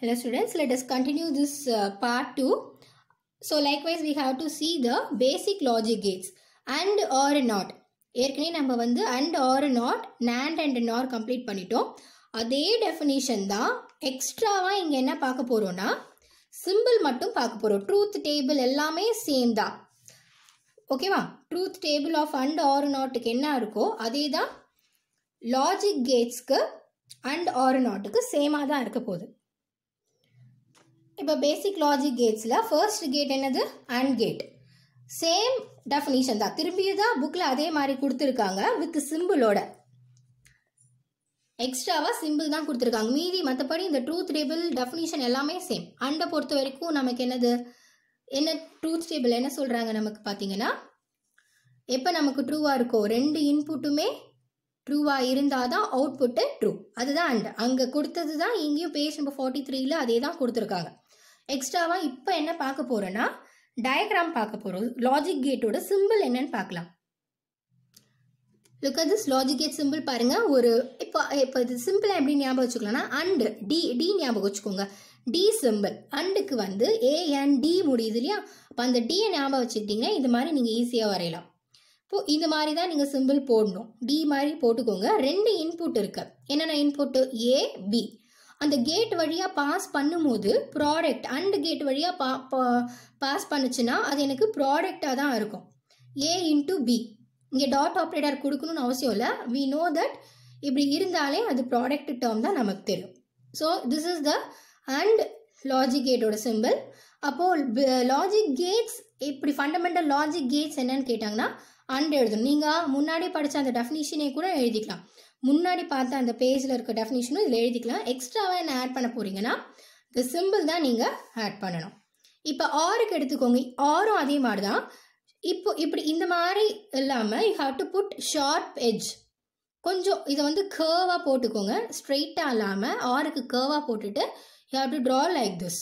Hello students, let us continue this uh, part 2. So likewise we have to see the basic logic gates and or not. ஏற்கனவே நம்ம வந்து and or not NAND and NOR complete பண்ணிட்டோம் அதே definition தான் எக்ஸ்ட்ராவாக இங்கே என்ன பார்க்க போகிறோம்னா சிம்பிள் மட்டும் பார்க்க போகிறோம் ட்ரூத் டேபிள் எல்லாமே சேம் தான் ஓகேவா truth table of and or நாட்டுக்கு என்ன இருக்கோ அதே தான் லாஜிக் கேட்ஸ்க்கு அண்ட் ஆர் நாட்டுக்கு சேமாக தான் இருக்க போகுது இப்போ பேசிக் லாஜிக் கேட்ஸில் ஃபர்ஸ்ட் கேட் என்னது அண்ட் கேட் சேம் டெஃபினிஷன் தான் திரும்பியும் தான் புக்கில் அதே மாதிரி கொடுத்துருக்காங்க வித் சிம்பிளோட எக்ஸ்ட்ராவாக சிம்பிள் தான் கொடுத்துருக்காங்க மீதி மற்றபடி இந்த ட்ரூத் டேபிள் டெஃபினிஷன் எல்லாமே சேம் அண்டை பொறுத்த வரைக்கும் நமக்கு என்னது என்ன ட்ரூத் டேபிள் என்ன சொல்கிறாங்க நமக்கு பார்த்தீங்கன்னா எப்போ நமக்கு ட்ரூவாக இருக்கோ ரெண்டு இன்புட்டுமே ட்ரூவாக இருந்தால் தான் அவுட்புட்டு ட்ரூ அதுதான் அண்ட் அங்கே கொடுத்தது தான் இங்கேயும் பேஜ் ஃபார்ட்டி த்ரீல அதே தான் கொடுத்துருக்காங்க எக்ஸ்ட்ராவாக இப்போ என்ன பார்க்க போகிறோன்னா டயக்ராம் பார்க்க போகிறோம் லாஜிக் கேட்டோட சிம்பிள் என்னன்னு பார்க்கலாம் look this logic gate symbol பாருங்கள் ஒரு இப்போ இப்போ இது சிம்பிளாக எப்படி ஞாபகம் வச்சுக்கலாம்னா அண்டு டி டி ஞாபகம் வச்சுக்கோங்க டி சிம்பிள் அண்டுக்கு வந்து ஏஎன் டி முடியுது இல்லையா அப்போ அந்த டியை ஞாபகம் வச்சுக்கிட்டிங்கன்னா இது மாதிரி நீங்கள் ஈஸியாக வரையலாம் இப்போது இந்த மாதிரி தான் நீங்கள் சிம்பிள் போடணும் டி மாதிரி போட்டுக்கோங்க ரெண்டு இன்புட் இருக்குது என்னென்ன இன்புட்டு ஏ பி அந்த கேட் வழியாக பாஸ் பண்ணும்போது ப்ராடக்ட் அண்ட் கேட் வழியாக பா பாஸ் பண்ணுச்சுன்னா அது எனக்கு ப்ராடக்டாக தான் இருக்கும் ஏ இன்ட்டு பி இங்கே டாட் ஆப்ரேட்டர் கொடுக்கணும்னு அவசியம் இல்லை வி நோ தட் இப்படி இருந்தாலே அது ப்ராடக்ட் டேர்ம் தான் நமக்கு தெரியும் so this is the and logic கேட்டோட சிம்பிள் அப்போது லாஜிக் கேட்ஸ் இப்படி ஃபண்டமெண்டல் லாஜிக் கேட்ஸ் என்னன்னு கேட்டாங்கன்னா அண்ட் எழுதணும் நீங்கள் முன்னாடி படித்த அந்த டெஃபினிஷனே கூட எழுதிக்கலாம் முன்னாடி பார்த்த அந்த பேஜில் இருக்க டெஃபினேஷனும் இதில் எழுதிக்கலாம் எக்ஸ்ட்ராவாக என்ன ஆட் பண்ண போகிறீங்கன்னா இந்த சிம்பிள் தான் நீங்கள் ஆட் பண்ணணும் இப்போ ஆருக்கு எடுத்துக்கோங்க ஆரும் அதே மாதிரி தான் இப்போ இப்படி இந்த மாதிரி இல்லாமல் you have to put sharp edge கொஞ்சம் இதை வந்து கேர்வாக போட்டுக்கோங்க ஸ்ட்ரெயிட்டாக இல்லாமல் ஆருக்கு கேர்வாக போட்டுட்டு you have to draw like this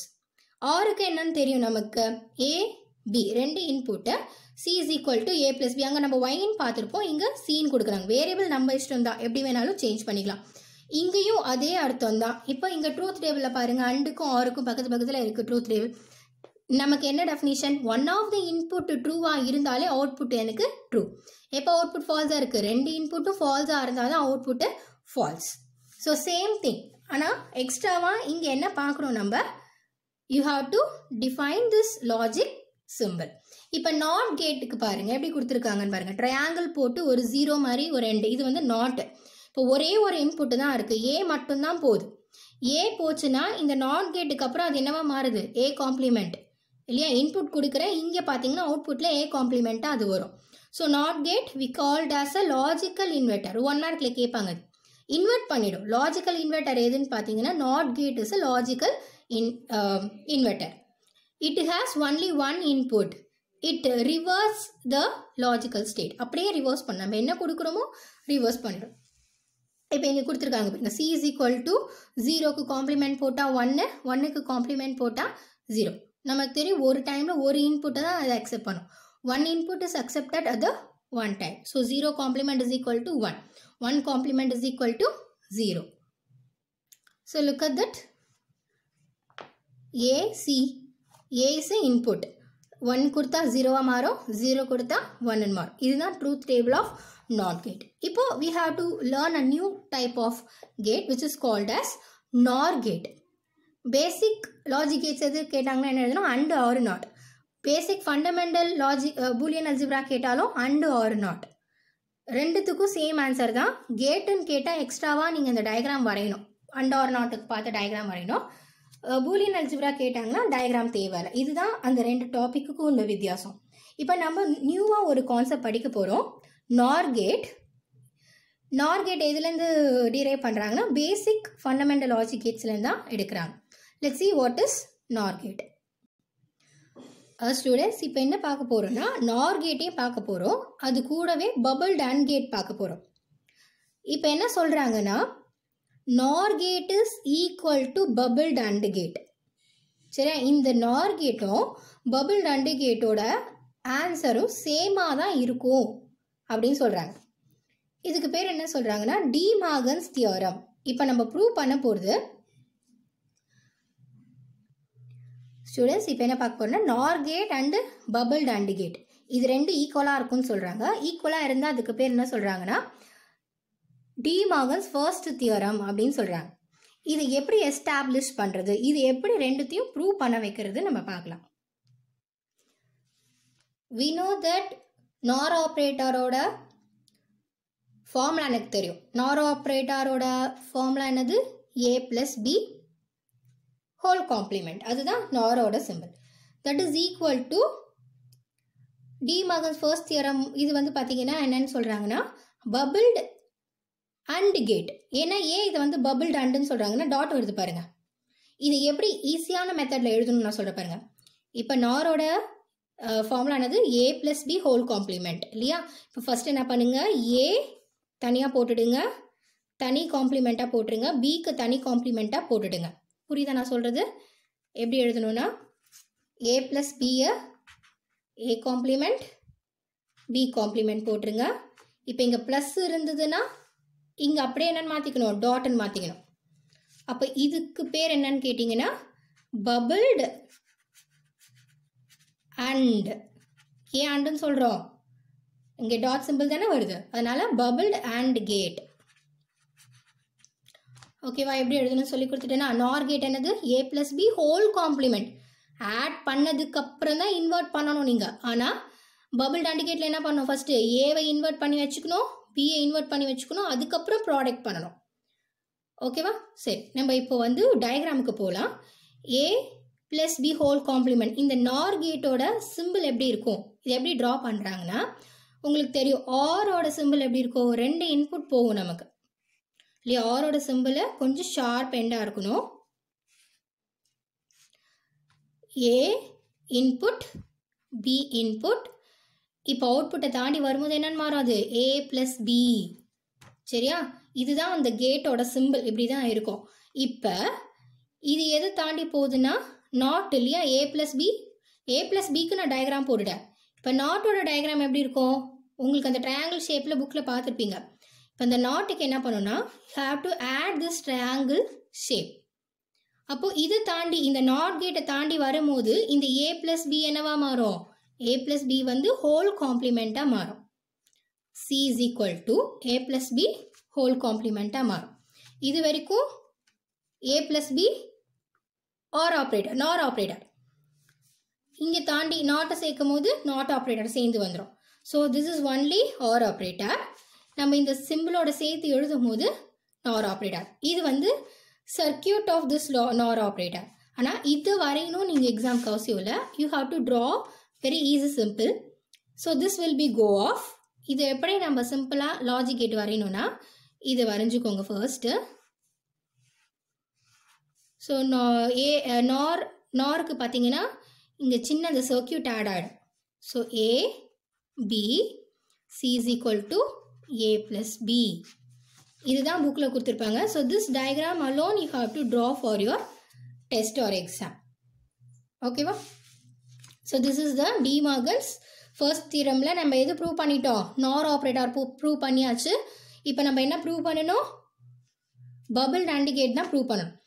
ஆருக்கு என்னன்னு தெரியும் நமக்கு ஏ பி ரெண்டு input C is equal to A plus B அங்கே நம்ம ஒயின்னு பார்த்துருப்போம் இங்கே சீன் கொடுக்குறாங்க வேரியபிள் நம்ம இஷ்டம் தான் எப்படி வேணாலும் சேஞ்ச் பண்ணிக்கலாம் இங்கேயும் அதே அர்த்தம் தான் இப்போ இங்கே ட்ரூத் டேபிளில் பாருங்கள் அண்டுக்கும் ஆருக்கும் பக்கத்து பக்கத்தில் இருக்குது ட்ரூத் table. நமக்கு என்ன definition one of the input ட்ரூவாக இருந்தாலே அவுட்புட் எனக்கு ட்ரூ எப்போ அவுட்புட் ஃபால்ஸாக இருக்குது ரெண்டு இன்புட்டும் ஃபால்ஸாக இருந்தால் தான் output false so same thing ஆனால் எக்ஸ்ட்ராவாக இங்கே என்ன பார்க்கணும் நம்ம you have to define this logic symbol இப்போ நாட் கேட்டுக்கு பாருங்கள் எப்படி கொடுத்துருக்காங்கன்னு பாருங்கள் ட்ரையாங்கிள் போட்டு ஒரு ஜீரோ மாதிரி ஒரு ரெண்டு இது வந்து நாட்டு இப்போ ஒரே ஒரு இன்புட்டு தான் இருக்குது ஏ மட்டும்தான் போகுது ஏ போச்சுன்னா இந்த நாட் கேட்டுக்கு அப்புறம் அது என்னவா மாறுது ஏ காம்ப்ளிமெண்ட் இல்லையா இன்புட் கொடுக்குற இங்கே பார்த்தீங்கன்னா அவுட்புட்டில் ஏ காம்ப்ளிமெண்ட்டாக அது வரும் so not gate we called as a logical inverter one மார்க்கில் கேட்பாங்க இன்வெர்ட் பண்ணிடும் லாஜிக்கல் இன்வெர்ட்டர் எதுன்னு பார்த்தீங்கன்னா not gate is a logical in inverter it has only one input it reverse the logical state அப்படியே ரிவர்ஸ் பண்ண நம்ம என்ன கொடுக்குறோமோ ரிவர்ஸ் பண்ணுறோம் இப்போ இங்கே கொடுத்துருக்காங்க பாருங்க சி இஸ் ஈக்குவல் டு ஜீரோக்கு காம்ப்ளிமெண்ட் போட்டால் ஒன்று ஒன்றுக்கு காம்ப்ளிமெண்ட் போட்டால் ஜீரோ நமக்கு தெரியும் ஒரு டைமில் ஒரு இன்புட்டை தான் அதை அக்செப்ட் பண்ணும் ஒன் இன்புட் இஸ் அக்செப்டட் அது one time so zero complement is equal to one one complement is equal to zero so look at that AC A is input one கொடுத்தா ஜீரோவாக மாறும் ஜீரோ கொடுத்தா ஒன்னு மாறும் இதுதான் truth table of not gate இப்போ we have to learn a new type of gate which is called as NOR gate basic logic gates எது கேட்டாங்கன்னா என்ன எழுதணும் அண்டு ஆறு not basic fundamental logic Boolean algebra கேட்டாலும் அண்டு ஆர் நாட் ரெண்டுத்துக்கும் same answer தான் கேட்டுன்னு கேட்டால் எக்ஸ்ட்ராவாக நீங்கள் இந்த டயக்ராம் வரையணும் அண்ட் ஆர் நாட்டுக்கு பார்த்து டயக்ராம் வரையணும் பூலியன் அல்ஜிப்ரா கேட்டாங்கன்னா டயக்ராம் தேவை இதுதான் அந்த ரெண்டு டாப்பிக்குக்கும் உள்ள வித்தியாசம் இப்போ நம்ம நியூவாக ஒரு கான்செப்ட் படிக்க போகிறோம் நார்கேட் நார்கேட் எதுலேருந்து டிரைவ் பண்ணுறாங்கன்னா பேசிக் ஃபண்டமெண்டல் லாஜிக் கேட்ஸ்லேருந்து தான் எடுக்கிறாங்க let see what is NOR gate students இப்போ என்ன பார்க்க போகிறோம்னா நார்கேட்டையும் பார்க்க போகிறோம் அது கூடவே பபுள் டேன் கேட் பார்க்க போகிறோம் இப்போ என்ன சொல்கிறாங்கன்னா NOR gate is equal to bubble and gate சரியா இந்த நார் கேட்டும் பபிள் அண்டு கேட்டோட ஆன்சரும் சேமாக தான் இருக்கும் அப்படின்னு சொல்கிறாங்க இதுக்கு பேர் என்ன சொல்கிறாங்கன்னா டிமாகன்ஸ் தியோரம் இப்போ நம்ம ப்ரூவ் பண்ண போகிறது ஸ்டூடெண்ட்ஸ் இப்போ என்ன பார்க்க போகிறோம்னா NOR gate and bubble and gate இது ரெண்டு ஈக்குவலாக இருக்கும்னு சொல்கிறாங்க ஈக்குவலாக இருந்தால் அதுக்கு பேர் என்ன சொல்கிறாங்கன்னா டி மார்கன்ஸ் ஃபர்ஸ்ட் தியரம் அப்படின்னு சொல்கிறாங்க இது எப்படி எஸ்டாப்ளிஷ் பண்ணுறது இது எப்படி ரெண்டுத்தையும் ப்ரூவ் பண்ண வைக்கிறது நம்ம பார்க்கலாம் வி நோ தட் நார் ஆப்ரேட்டரோட ஃபார்முலா எனக்கு தெரியும் நார் ஆப்ரேட்டரோட ஃபார்முலா என்னது A plus B whole complement அதுதான் நாரோட symbol that is equal to De Morgan's first theorem இது வந்து பார்த்தீங்கன்னா என்னன்னு சொல்கிறாங்கன்னா பபிள்டு அண்டு கேட் ஏன்னா ஏன் இதை வந்து பபுள் அண்டுன்னு சொல்கிறாங்கன்னா டாட் வருது பாருங்கள் இது எப்படி ஈஸியான மெத்தடில் எழுதணும்னு நான் சொல்கிறேன் பாருங்கள் இப்போ நாரோட ஃபார்முலானது A plus B whole complement இல்லையா இப்போ ஃபஸ்ட் என்ன பண்ணுங்கள் ஏ தனியாக போட்டுடுங்க தனி காம்ப்ளிமெண்ட்டாக போட்டுருங்க பிக்கு தனி காம்ப்ளிமெண்ட்டாக போட்டுடுங்க புரியுதா நான் சொல்கிறது எப்படி எழுதணும்னா ஏ ப்ளஸ் பியை ஏ காம்ப்ளிமெண்ட் பி காம்ப்ளிமெண்ட் போட்டுருங்க இப்போ இங்கே ப்ளஸ் இருந்ததுன்னா இங்கே அப்படியே என்னென்னு மாற்றிக்கணும் டாட்னு மாற்றிக்கணும் அப்போ இதுக்கு பேர் என்னன்னு கேட்டிங்கன்னா பபிள்டு அண்ட் கே அண்டுன்னு சொல்கிறோம் இங்கே டாட் சிம்பிள் தானே வருது அதனால் பபிள்டு அண்ட் கேட் ஓகேவா எப்படி எழுதணும்னு சொல்லி கொடுத்துட்டேன்னா நார் கேட் என்னது A plus B whole complement add பண்ணதுக்கப்புறம் தான் இன்வெர்ட் பண்ணணும் நீங்கள் ஆனால் பபிள் டண்டிகேட்டில் என்ன பண்ணணும் ஃபஸ்ட்டு ஏவை இன்வெர்ட் பண்ணி வச்சுக்கணும் பிஏ இன்வெர்ட் பண்ணி வச்சுக்கணும் அதுக்கப்புறம் ப்ராடக்ட் பண்ணணும் ஓகேவா சரி நம்ம இப்போ வந்து டயக்ராமுக்கு போகலாம் A plus B whole complement இந்த நார் கேட்டோட சிம்பிள் எப்படி இருக்கும் இது எப்படி ட்ரா பண்ணுறாங்கன்னா உங்களுக்கு தெரியும் ஆரோட சிம்பிள் எப்படி இருக்கும் ரெண்டு இன்புட் போகும் நமக்கு இல்லையா ஆரோட சிம்பிள் கொஞ்சம் ஷார்ப் எண்டாக இருக்கணும் ஏ இன்புட் பி இன்புட் இப்போ அவுட்புட்டை தாண்டி வரும்போது என்னன்னு மாறாது ஏ ப்ளஸ் பி சரியா இதுதான் அந்த கேட்டோட சிம்பிள் இப்படி தான் இருக்கும் இப்போ இது எது தாண்டி போகுதுன்னா நாட் இல்லையா A plus B A plus பிக்கு நான் டயக்ராம் போட்டுட்டேன் இப்போ நாட்டோட டயக்ராம் எப்படி இருக்கும் உங்களுக்கு அந்த ட்ரையாங்கிள் ஷேப்பில் புக்கில் பார்த்துருப்பீங்க இப்போ அந்த நாட்டுக்கு என்ன பண்ணுன்னா have to add this triangle shape அப்போது இதை தாண்டி இந்த நாட் கேட்டை தாண்டி வரும்போது இந்த ஏ ப்ளஸ் பி என்னவா மாறும் ஏ ப்ளஸ் பி வந்து ஹோல் காம்ப்ளிமெண்ட்டாக மாறும் C is equal to A plus B whole காம்ப்ளிமெண்ட்டாக மாறும் இது வரைக்கும் A plus B or operator NOR operator இங்கே தாண்டி நாட்டை சேர்க்கும் போது நாட் ஆப்ரேட்டர் சேர்ந்து வந்துடும் so this is only or operator நம்ம இந்த சிம்பிளோட சேர்த்து எழுதும் போது நார் ஆப்ரேட்டர் இது வந்து சர்க்கியூட் ஆஃப் திஸ் லா நார் ஆப்ரேட்டர் ஆனால் இது வரையணும் நீங்கள் எக்ஸாம் கவுசியோவில் you have to draw very easy simple so this will be go of இது எப்படி நம்ம சிம்பிளாக லாஜிக் கேட் வரையணும்னா இதை வரைஞ்சிக்கோங்க ஃபர்ஸ்ட்டு ஸோ நா ஏ நார் நார்க்கு பார்த்தீங்கன்னா இங்கே சின்ன அந்த சர்க்கியூட் ஆட் ஆகிடும் so A B C is equal to A plus B இதுதான் புக்கில் கொடுத்துருப்பாங்க so this diagram alone you have to draw for your test or exam ஓகேவா so this is the De Morgan's first தீரமில் நம்ம எது prove பண்ணிட்டோம் நார் ப்ரூ ப்ரூவ் பண்ணியாச்சு இப்போ நம்ம என்ன ப்ரூவ் பண்ணணும் பபிள் ரேண்டிகேட் தான் ப்ரூவ் பண்ணணும்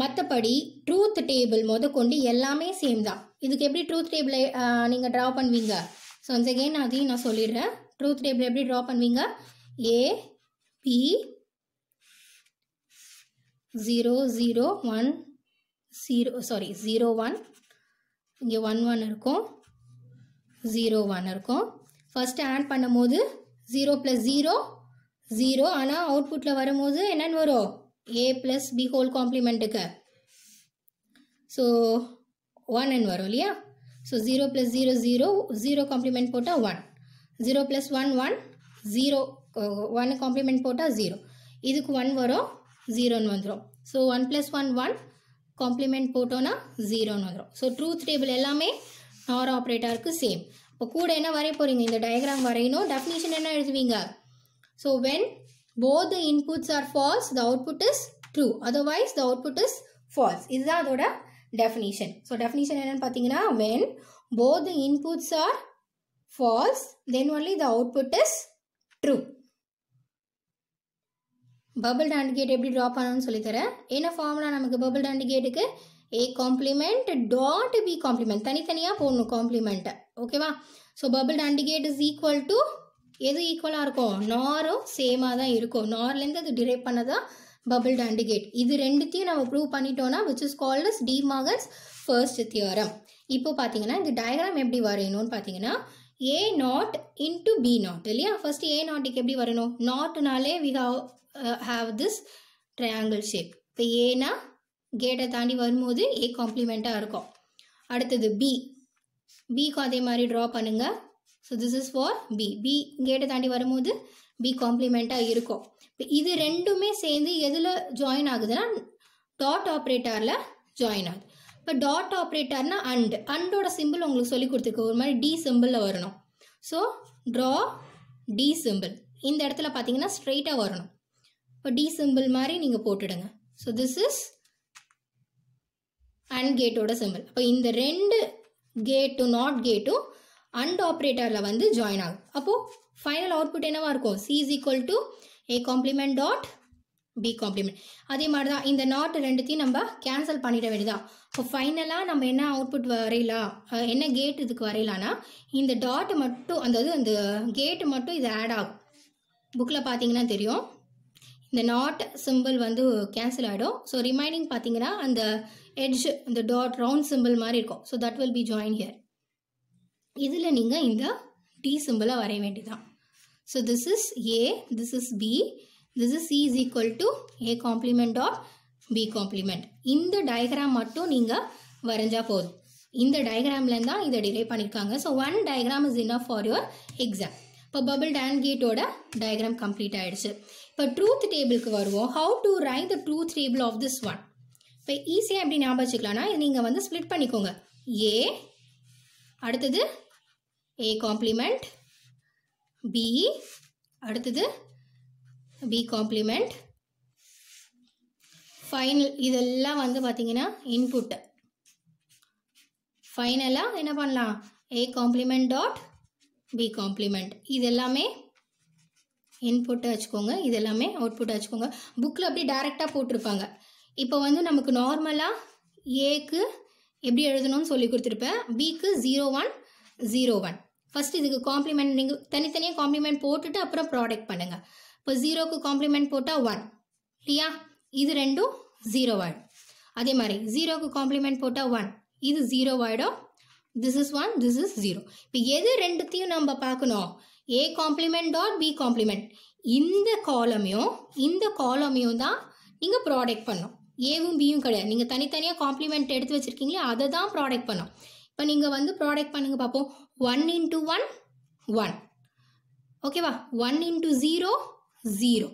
மற்றபடி ட்ரூத் டேபிள் முத கொண்டு எல்லாமே சேம் தான் இதுக்கு எப்படி ட்ரூத் டேபிளை நீங்கள் ட்ரா பண்ணுவீங்க ஸோ அந்த அகெயின் அதையும் நான் சொல்லிடுறேன் ட்ரூத் டேபிள் எப்படி ட்ரா பண்ணுவீங்க A B zero zero one zero sorry zero one இங்கே ஒன் ஒன் இருக்கும் ஜீரோ ஒன் இருக்கும் ஃபஸ்ட்டு ஆட் பண்ணும்போது ஜீரோ ப்ளஸ் ஜீரோ ஜீரோ ஆனால் அவுட்புட்டில் வரும்போது என்னென்னு வரும் ஏ ப்ளஸ் பி ஹோல் காம்ப்ளிமெண்ட்டுக்கு ஸோ ஒன்னு வரும் இல்லையா so zero plus zero zero zero complement போட்டால் one zero plus one one zero one complement போட்டால் ஜீரோ இதுக்கு ஒன் வரும் ஜீரோன்னு வந்துடும் so one plus one one complement போட்டோன்னா ஜீரோன்னு வரும் ஸோ ட்ரூத் டேபிள் எல்லாமே நார் ஆப்ரேட்டருக்கு சேம் இப்போ கூட என்ன வரைய போகிறீங்க இந்த டயக்ராம் வரையணும் டெஃபினேஷன் என்ன எழுதுவீங்க so when both inputs are false the output is true otherwise the output is false இதுதான் அதோட டெஃபினேஷன் ஸோ டெஃபினேஷன் என்னென்னு பார்த்தீங்கன்னா when both inputs are false then only the output is true bubble and gate எப்படி draw பண்ணணும்னு சொல்லித்தரேன் என்ன formula நமக்கு bubble டாண்டிகேட்டுக்கு A complement dot B complement தனித்தனியாக போடணும் காம்ப்ளிமெண்ட்டை ஓகேவா so bubble and gate is equal to எது ஈக்குவலாக இருக்கும் நாரும் சேமாக தான் இருக்கும் நார்லேருந்து அது டிரைவ் பண்ணதான் பபிள் டாண்ட் இது ரெண்டுத்தையும் நம்ம ப்ரூவ் பண்ணிட்டோம்னா which is called as De Morgan's first theorem இப்போ பார்த்தீங்கன்னா இந்த டயக்ராம் எப்படி வரையணும்னு பார்த்தீங்கன்னா A not into B not இல்லையா ஃபர்ஸ்ட் ஏ நாட்டுக்கு எப்படி வரணும் நாட்னாலே we have uh, have this triangle shape இப்போ ஏனா கேட்டை தாண்டி வரும்போது ஏ காம்ப்ளிமெண்ட்டாக இருக்கும் அடுத்தது பி பிக்கும் அதே மாதிரி ட்ரா பண்ணுங்கள் so this is for B B கேட்டை தாண்டி வரும்போது பி காம்ப்ளிமெண்ட்டாக இருக்கும் இப்போ இது ரெண்டுமே சேர்ந்து எதில் ஜாயின் ஆகுதுன்னா டாட் ஆப்ரேட்டாரில் ஜாயின் ஆகுது இப்போ டாட் ஆப்ரேட்டார்னா அண்டு அண்டோட சிம்பிள் உங்களுக்கு சொல்லி கொடுத்துருக்கு ஒரு மாதிரி டி சிம்பிளில் வரணும் ஸோ ட்ரா டி சிம்பிள் இந்த இடத்துல பார்த்தீங்கன்னா ஸ்ட்ரெயிட்டாக வரணும் இப்போ டி சிம்பிள் மாதிரி நீங்கள் போட்டுடுங்க ஸோ திஸ் இஸ் அண்ட் கேட்டோட சிம்பிள் அப்போ இந்த ரெண்டு கேட்டும் நாட் கேட்டும் அண்ட் ஆப்ரேட்டரில் வந்து ஜாயின் ஆகும் அப்போது ஃபைனல் அவுட்புட் என்னவாக இருக்கும் C is equal to A complement dot B complement அதே மாதிரி தான் இந்த நாட் ரெண்டுத்தையும் நம்ம கேன்சல் பண்ணிட வேண்டியதான் இப்போ ஃபைனலாக நம்ம என்ன அவுட்புட் வரையலாம் என்ன கேட் இதுக்கு வரையலான்னா இந்த டாட் மட்டும் அந்த அந்த கேட்டு மட்டும் இது ஆட் ஆகும் புக்கில் பார்த்தீங்கன்னா தெரியும் இந்த நாட் சிம்பிள் வந்து கேன்சல் ஆகிடும் ஸோ ரிமைனிங் பார்த்தீங்கன்னா அந்த எட்ஜ் இந்த டாட் ரவுண்ட் சிம்பிள் மாதிரி இருக்கும் so that will be join here இதில் நீங்கள் இந்த டி சிம்பிளை வரைய வேண்டியதுதான் so this is A this is B this is C is equal to A complement dot B complement இந்த டயக்ராம் மட்டும் நீங்கள் வரைஞ்சால் போதும் இந்த டயக்ராம்லேருந்து தான் இதை டிலே பண்ணியிருக்காங்க so one diagram is enough for your exam இப்போ பபிள் டேன் கேட்டோட டயக்ராம் கம்ப்ளீட் ஆகிடுச்சு இப்போ ட்ரூத் டேபிளுக்கு வருவோம் how to write the truth table of this one இப்போ ஈஸியாக எப்படி ஞாபகம் வச்சுக்கலாம்னா நீங்கள் வந்து ஸ்ப்ளிட் பண்ணிக்கோங்க ஏ அடுத்தது ஏ காம்ப்ளிமெண்ட் பி அடுத்தது பி காம்ப்ளிமெண்ட் ஃபைனல் இதெல்லாம் வந்து பார்த்திங்கன்னா இன்புட்டு ஃபைனலாக என்ன பண்ணலாம் A complement dot B complement இது எல்லாமே இன்புட்டாக வச்சுக்கோங்க இது எல்லாமே அவுட்புட்டாக வச்சுக்கோங்க புக்கில் அப்படியே டேரெக்டாக போட்டிருப்பாங்க இப்போ வந்து நமக்கு நார்மலாக ஏக்கு எப்படி எழுதணும்னு சொல்லி கொடுத்துருப்பேன் பிக்கு zero one zero one first இதுக்கு காம்ப்ளிமெண்ட் நீங்கள் தனித்தனியாக காம்ப்ளிமெண்ட் போட்டுட்டு அப்புறம் ப்ராடக்ட் பண்ணுங்கள் இப்போ ஜீரோக்கு காம்ப்ளிமெண்ட் போட்டால் ஒன் இல்லையா இது ரெண்டும் ஜீரோ ஆயிடும் அதே மாதிரி ஜீரோக்கு காம்ப்ளிமெண்ட் போட்டால் ஒன் இது ஜீரோ ஆகிடும் this is one this is zero இப்போ எது ரெண்டுத்தையும் நம்ம பார்க்கணும் A complement dot B complement இந்த காலமையும் இந்த காலமையும் தான் நீங்கள் ப்ராடக்ட் பண்ணும் ஏவும் பியும் கிடையாது நீங்கள் தனித்தனியாக காம்ப்ளிமெண்ட் எடுத்து வச்சுருக்கீங்களே அதை தான் ப்ராடக்ட் பண்ணோம் இப்போ நீங்கள் வந்து ப்ராடக்ட் பண்ணுங்கள் பார்ப்போம் ஒன் இன்ட்டு ஒன் ஒன் ஓகேவா one into zero zero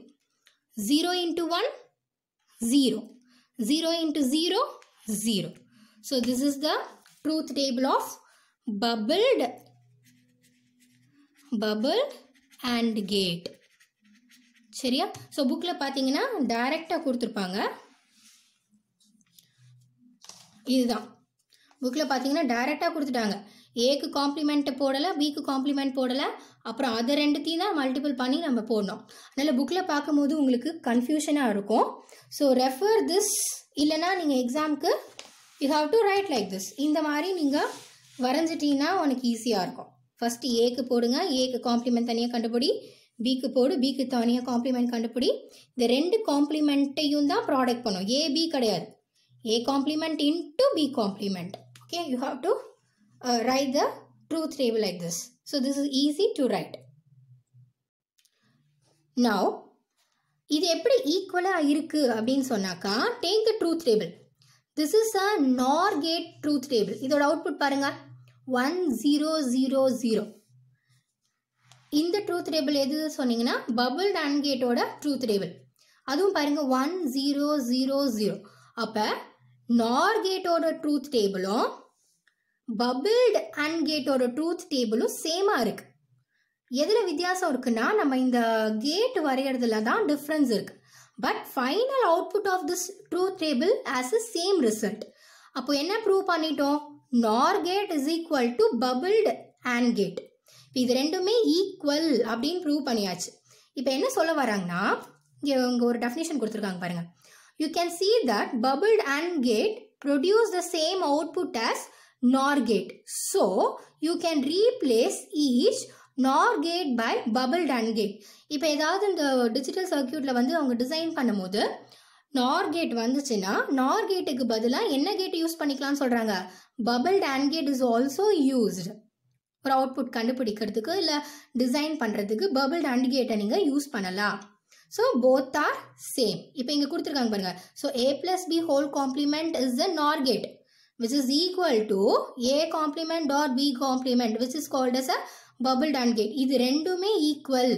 zero into one zero zero into zero zero so this is the truth table of bubbled bubble and gate சரியா ஸோ புக்கில் பார்த்தீங்கன்னா டைரெக்டாக கொடுத்துருப்பாங்க இதுதான் புக்கில் பார்த்தீங்கன்னா டைரெக்டாக கொடுத்துட்டாங்க ஏக்கு காம்ப்ளிமெண்ட்டை போடலை பிக்கு காம்ப்ளிமெண்ட் போடலை அப்புறம் அதை ரெண்டுத்தையும் தான் மல்டிபிள் பண்ணி நம்ம போடணும் அதனால் புக்கில் பார்க்கும்போது உங்களுக்கு கன்ஃபியூஷனாக இருக்கும் ஸோ ரெஃபர் திஸ் இல்லைனா நீங்கள் எக்ஸாமுக்கு you have to write like this இந்த மாதிரி நீங்கள் வரைஞ்சிட்டிங்கன்னா உனக்கு ஈஸியாக இருக்கும் ஃபஸ்ட்டு ஏக்கு போடுங்க ஏக்கு காம்ப்ளிமெண்ட் தனியாக கண்டுபிடி பிக்கு போடு பிக்கு தனியாக காம்ப்ளிமெண்ட் கண்டுபிடி இந்த ரெண்டு காம்ப்ளிமெண்ட்டையும் தான் ப்ராடக்ட் பண்ணும் ஏ பி கிடையாது A complement into B complement okay you have to write the truth table like this so this is easy to write now இது எப்படி ஈக்குவலாக இருக்குது அப்படின்னு சொன்னாக்கா take the truth table this is a NOR gate truth table இதோட output பாருங்கள் one zero zero zero இந்த truth table எது சொன்னீங்கன்னா பபுள் கேட்டோட ட்ரூத் டேபிள் அதுவும் பாருங்கள் ஒன் ஜீரோ ஜீரோ ஜீரோ அப்போ நார் கேட்டோட ட்ரூத் டேபிளும் பபிள்டு அண்ட் கேட்டோட ட்ரூத் டேபிளும் சேமாக இருக்குது எதில் வித்தியாசம் இருக்குன்னா நம்ம இந்த கேட் வரைகிறதுல தான் டிஃப்ரென்ஸ் இருக்குது but final output of this truth table has a same result அப்போ என்ன ப்ரூவ் பண்ணிட்டோம் NOR gate is equal to bubbled and gate இப்போ இது ரெண்டுமே ஈக்குவல் அப்படின்னு ப்ரூவ் பண்ணியாச்சு இப்போ என்ன சொல்ல வராங்கன்னா இங்கே இங்கே ஒரு டெஃபினேஷன் கொடுத்துருக்காங்க பாருங்கள் you can see that bubbled and gate produce the same output as NOR gate so you can replace each NOR gate by bubbled and gate இப்போ ஏதாவது இந்த டிஜிட்டல் சர்க்கியூட்டில் வந்து அவங்க டிசைன் பண்ணும்போது நார் கேட் வந்துச்சுன்னா நார் கேட்டுக்கு பதிலாக என்ன கேட் யூஸ் பண்ணிக்கலாம்னு சொல்கிறாங்க பபிள் டேன் கேட் இஸ் ஆல்சோ யூஸ்டு ஒரு அவுட்புட் கண்டுபிடிக்கிறதுக்கு இல்லை டிசைன் பண்ணுறதுக்கு பபிள் டேண்ட் கேட்டை நீங்கள் யூஸ் பண்ணலாம் ஸோ போத் ஆர் சேம் இப்போ இங்கே கொடுத்துருக்காங்க பாருங்க so A plus B whole complement is the NOR gate which is equal to A complement or B complement which is called as a bubble டேன் gate இது ரெண்டுமே equal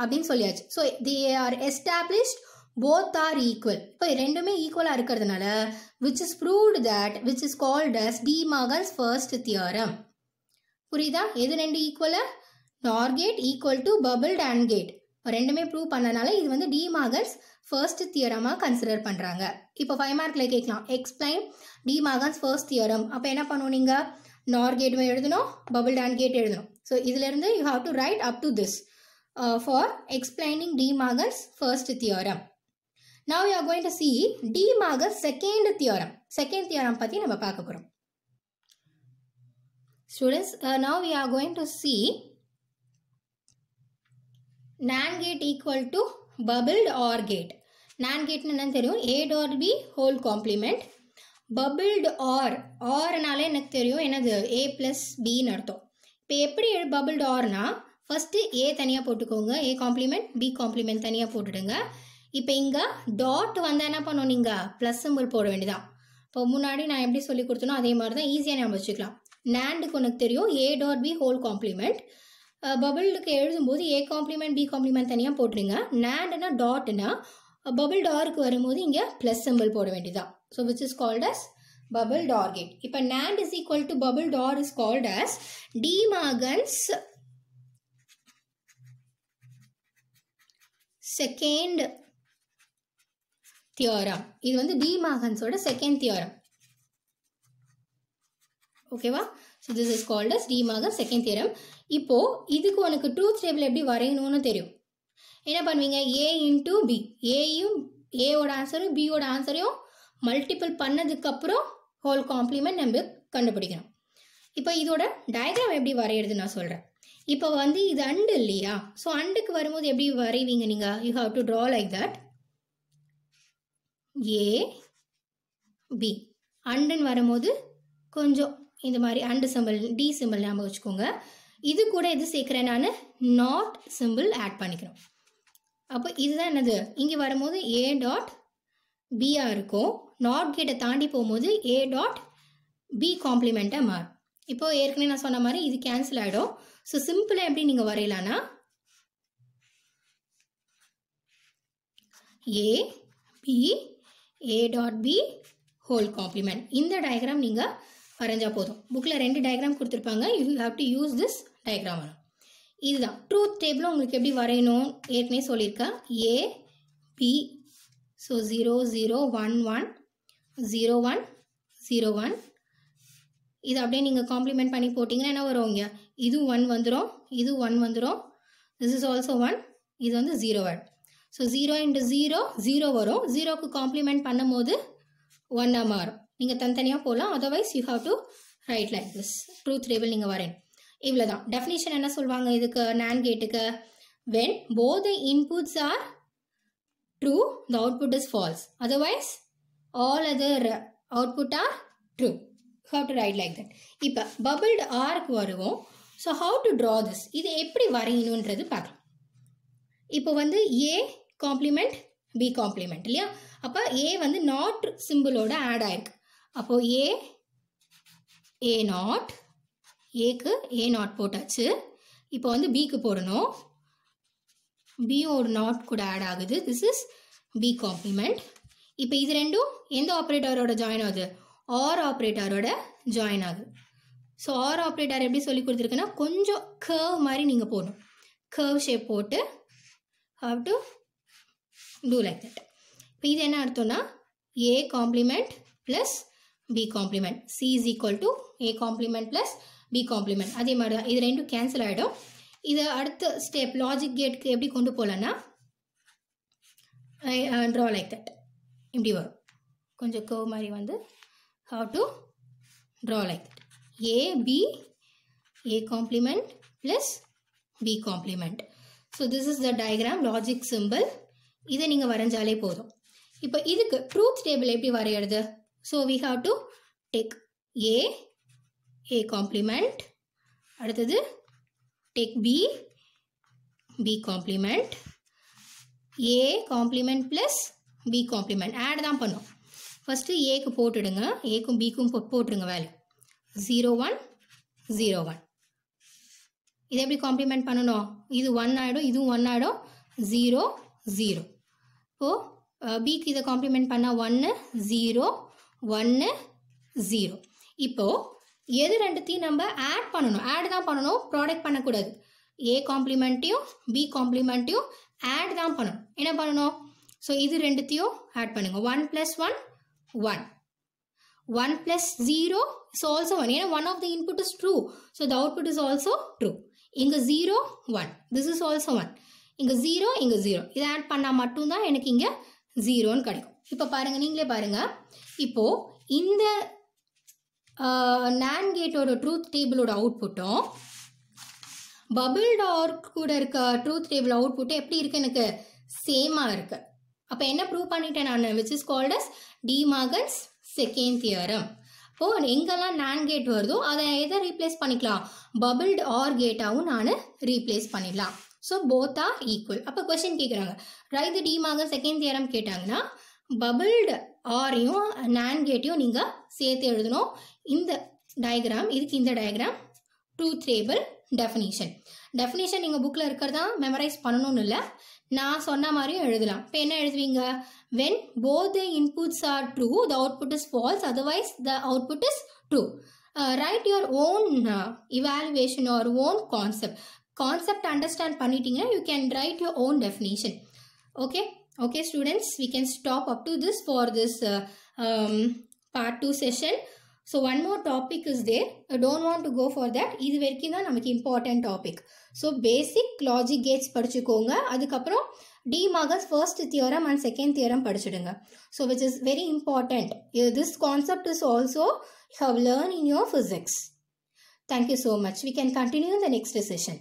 அப்படின்னு சொல்லியாச்சு so they are established both are equal இப்போ ரெண்டுமே ஈக்குவலாக இருக்கிறதுனால which is proved that which is called as De Morgan's first theorem புரியுதா எது ரெண்டு equal NOR gate equal to bubble டேன் கேட் ரெண்டுமே ப்ரூவ் பண்ணனால இது வந்து டி மாகன்ஸ் ஃபர்ஸ்ட் தியரமாக கன்சிடர் பண்ணுறாங்க இப்போ ஃபைவ் மார்க்கில் கேட்கலாம் explain De Morgan's first theorem அப்போ என்ன பண்ணுவோம் நீங்கள் நார் எழுதணும் பபிள் டேன் கேட் எழுதணும் ஸோ இதுலேருந்து you have to write up to this for explaining De Morgan's first theorem Now you are going to see D Magas second theorem. Second theorem பத்தி நம்ம பார்க்க போறோம். Students, uh, now we are going to see NAND gate equal to bubbled OR gate. NAND gate என்னன்னு தெரியும் A dot B whole complement. Bubbled OR, ORனால எனக்கு தெரியும் என்னது A plus Bன்னு அர்த்தம். இப்போ எப்படி bubbled ORனா ஃபஸ்ட்டு ஏ தனியாக போட்டுக்கோங்க ஏ காம்ப்ளிமெண்ட் பி காம்ப்ளிமெண்ட் தனியாக போட்டுடுங்க இப்போ இங்கே டாட் வந்தால் என்ன பண்ணணும் நீங்கள் ப்ளஸ் சிம்பிள் போட வேண்டியதான் இப்போ முன்னாடி நான் எப்படி சொல்லி கொடுத்தனோ அதே மாதிரி தான் ஈஸியாக நம்ம வச்சுக்கலாம் நேண்டுக்கு உனக்கு தெரியும் A dot B whole complement பபிள்க்கு எழுதும்போது ஏ காம்ப்ளிமெண்ட் பி காம்ப்ளிமெண்ட் தனியாக போட்டுருங்க நேண்டுனா டாட்னா பபிள் டார்க்கு வரும்போது இங்கே ப்ளஸ் சிம்பிள் போட வேண்டியதான் so which is called as bubble or இப்போ NAND is equal to bubble or is called as Morgan's second theorem இது வந்து டி மாகன்ஸோட செகண்ட் தியோரம் ஓகேவா so this is called as De Morgan second theorem இப்போது இதுக்கு உனக்கு truth table எப்படி வரையணும்னு தெரியும் என்ன பண்ணுவீங்க ஏ இன்டூ பி ஏயும் ஏவோட ஆன்சரும் பியோட ஆன்சரையும் மல்டிபிள் பண்ணதுக்கப்புறம் ஹோல் காம்ப்ளிமெண்ட் நம்ம கண்டுபிடிக்கணும் இப்போ இதோட டயக்ராம் எப்படி வரையிறது நான் சொல்கிறேன் இப்போ வந்து இது அண்டு இல்லையா ஸோ அண்டுக்கு வரும்போது எப்படி வரைவீங்க நீங்கள் you have to draw like that A B அண்டுன்னு வரும்போது கொஞ்சம் இந்த மாதிரி அண்டு சிம்பிள் டி சிம்பிள் ஞாபகம் வச்சுக்கோங்க இது கூட எது சேர்க்குறேன் நான் நாட் சிம்பிள் ஆட் பண்ணிக்கிறோம் அப்போ இதுதான் என்னது இங்கே வரும்போது ஏ டாட் பியாக இருக்கும் நாட் கேட்டை தாண்டி போகும்போது ஏ டாட் பி காம்ப்ளிமெண்ட்டாக மாறும் இப்போது ஏற்கனவே நான் சொன்ன மாதிரி இது கேன்சல் ஆகிடும் ஸோ சிம்பிளாக எப்படி நீங்கள் வரையலானா A B A dot B whole complement இந்த டயக்ராம் நீங்கள் வரைஞ்சால் போதும் புக்கில் ரெண்டு டயக்ராம் கொடுத்துருப்பாங்க you have to use this diagram வரும் இதுதான் ட்ரூத் டேபிளும் உங்களுக்கு எப்படி வரையணும் ஏற்கனவே சொல்லியிருக்கேன் A B so zero zero one one zero one zero one இது அப்படியே நீங்கள் காம்ப்ளிமெண்ட் பண்ணி போட்டிங்கன்னா என்ன வரும் இங்கே இது ஒன் வந்துடும் இது ஒன் வந்துடும் திஸ் இஸ் ஆல்சோ ஒன் இது வந்து zero one so zero into zero zero வரும் ஜீரோக்கு காம்ப்ளிமெண்ட் பண்ணும் போது ஒன்னாக மாறும் நீங்கள் தனித்தனியாக போகலாம் otherwise you have to write like this true table நீங்கள் வரேன் இவ்வளோ தான் டெஃபினேஷன் என்ன சொல்வாங்க இதுக்கு நான் கேட்டுக்கு when both the inputs are true the output is false otherwise all other output are true how to write like that இப்போ bubbled ஆர்க்கு வருவோம் so how to draw this இது எப்படி வரையணுன்றது பார்க்கலாம் இப்போ வந்து ஏ காம்ப்ளிமெண்ட் பி காம்ப்ளிமெண்ட் இல்லையா அப்போ ஏ வந்து நாட் சிம்பிளோட ஆட் ஆயிருக்கு அப்போது ஏ ஏ நாட் ஏக்கு ஏ நாட் போட்டாச்சு இப்போ வந்து பிக்கு போடணும் பி ஒரு நாட் கூட ஆட் ஆகுது திஸ் இஸ் பி காம்ப்ளிமெண்ட் இப்போ இது ரெண்டும் எந்த ஆப்ரேட்டரோட ஜாயின் ஆகுது ஆர் ஆப்ரேட்டரோட ஜாயின் ஆகுது ஸோ ஆர் ஆப்ரேட்டர் எப்படி சொல்லி கொடுத்துருக்குன்னா கொஞ்சம் கர்வ் மாதிரி நீங்கள் போடணும் கர்வ் ஷேப் போட்டு how to do like that இப்போ இது என்ன அர்த்தம்னா A complement plus B complement C is equal to A complement plus B complement அதே மாதிரி தான் இது ரெண்டும் கேன்சல் ஆகிடும் இதை அடுத்த ஸ்டெப் லாஜிக் கேட்க்கு எப்படி கொண்டு போகலன்னா ட்ரா லைக் தட் இப்படி வரும் கொஞ்சம் கர்வ் மாதிரி வந்து how to draw like that A B A complement plus B complement so this is the diagram logic symbol இதை நீங்கள் வரைஞ்சாலே போதும் இப்போ இதுக்கு ட்ரூத் டேபிள் எப்படி வரைகிறது so we have to take A A complement அடுத்தது take B B complement A complement plus B complement add தான் பண்ணும் ஃபஸ்ட்டு ஏக்கு போட்டுடுங்க ஏக்கும் பிக்கும் போட்டுருங்க value zero one zero one இதை எப்படி காம்ப்ளிமெண்ட் பண்ணணும் இது ஒன் ஆகிடும் இதுவும் ஒன் ஆகிடும் ஜீரோ ஜீரோ இப்போது பிக்கு இதை காம்ப்ளிமெண்ட் பண்ணால் ஒன்று ஜீரோ ஒன்று ஜீரோ இப்போது எது ரெண்டுத்தையும் நம்ம ஆட் பண்ணணும் ஆட் தான் பண்ணணும் ப்ராடக்ட் பண்ணக்கூடாது ஏ காம்ப்ளிமெண்ட்டையும் பி காம்ப்ளிமெண்ட்டையும் ஆட் தான் பண்ணணும் என்ன பண்ணணும் ஸோ இது ரெண்டுத்தையும் ஆட் பண்ணுங்கள் one plus one one one plus zero is also one ஏன்னா one of the input is true so the put is also true இங்கே zero one this is also one இங்கே ஜீரோ இங்கே zero இதை add பண்ணால் மட்டும்தான் எனக்கு இங்கே ஜீரோன்னு கிடைக்கும் இப்போ பாருங்கள் நீங்களே பாருங்கள் இப்போது இந்த நேன் கேட்டோட ட்ரூத் டேபிளோட அவுட்புட்டும் பபிள் டார் கூட இருக்க ட்ரூத் டேபிள் அவுட்புட்டும் எப்படி இருக்குது எனக்கு சேமாக இருக்குது அப்போ என்ன ப்ரூவ் பண்ணிட்டேன் நான் which is called as De Morgan's second theorem இப்போது எங்கெல்லாம் நான் கேட் வருதோ அதை எதை ரீப்ளேஸ் பண்ணிக்கலாம் பபிள்டு ஆர் கேட்டாகவும் நான் ரீப்ளேஸ் பண்ணிடலாம் ஸோ போத் ஆர் ஈக்குவல் அப்போ கொஸ்டின் கேட்குறாங்க ரைது டீமாக செகண்ட் தியரம் கேட்டாங்கன்னா பபிள்டு ஆரையும் நான் கேட்டையும் நீங்கள் சேர்த்து எழுதணும் இந்த டயக்ராம் இதுக்கு இந்த diagram truth table definition definition நீங்கள் புக்கில் இருக்கிறதா மெமரைஸ் பண்ணணும்னு இல்லை நான் சொன்ன மாதிரியும் எழுதலாம் இப்போ என்ன எழுதுவீங்க when both the inputs are true the output is false otherwise the output is true write your own evaluation or own concept concept understand பண்ணிட்டீங்கன்னா you can write your own definition okay okay students we can stop up to this for this part two session so one more one is topic don't there to go for to இது வரைக்கும் தான் நமக்கு important topic so basic logic Gates படிச்சுக்கோங்க அதுக்கப்புறம் de De Morgan's first theorem and second theorem படிச்சுடுங்க so which is very important this concept is also have learn in your physics thank you so much we can continue the next session